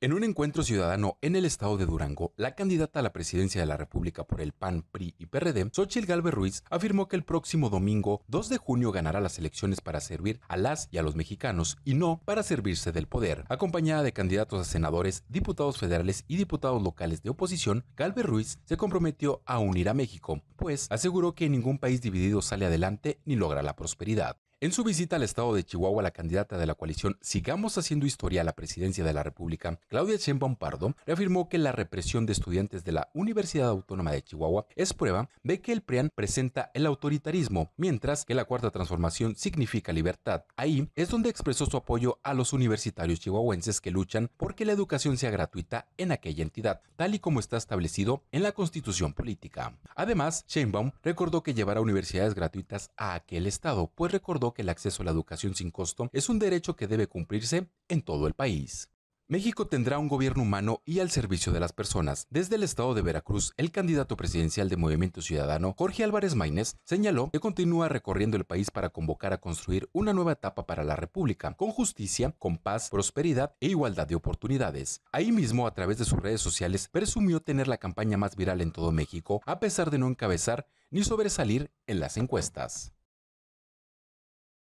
En un encuentro ciudadano en el estado de Durango, la candidata a la presidencia de la República por el PAN, PRI y PRD, Xochitl Galvez Ruiz, afirmó que el próximo domingo 2 de junio ganará las elecciones para servir a las y a los mexicanos y no para servirse del poder. Acompañada de candidatos a senadores, diputados federales y diputados locales de oposición, Galvez Ruiz se comprometió a unir a México, pues aseguró que ningún país dividido sale adelante ni logra la prosperidad. En su visita al estado de Chihuahua, la candidata de la coalición Sigamos haciendo historia a la presidencia de la República, Claudia Sheinbaum Pardo, reafirmó que la represión de estudiantes de la Universidad Autónoma de Chihuahua es prueba de que el PRIAN presenta el autoritarismo, mientras que la cuarta transformación significa libertad. Ahí es donde expresó su apoyo a los universitarios chihuahuenses que luchan porque la educación sea gratuita en aquella entidad, tal y como está establecido en la Constitución política. Además, Sheinbaum recordó que llevará universidades gratuitas a aquel estado, pues recordó que el acceso a la educación sin costo es un derecho que debe cumplirse en todo el país. México tendrá un gobierno humano y al servicio de las personas. Desde el estado de Veracruz, el candidato presidencial de Movimiento Ciudadano, Jorge Álvarez Maínez, señaló que continúa recorriendo el país para convocar a construir una nueva etapa para la República, con justicia, con paz, prosperidad e igualdad de oportunidades. Ahí mismo, a través de sus redes sociales, presumió tener la campaña más viral en todo México, a pesar de no encabezar ni sobresalir en las encuestas.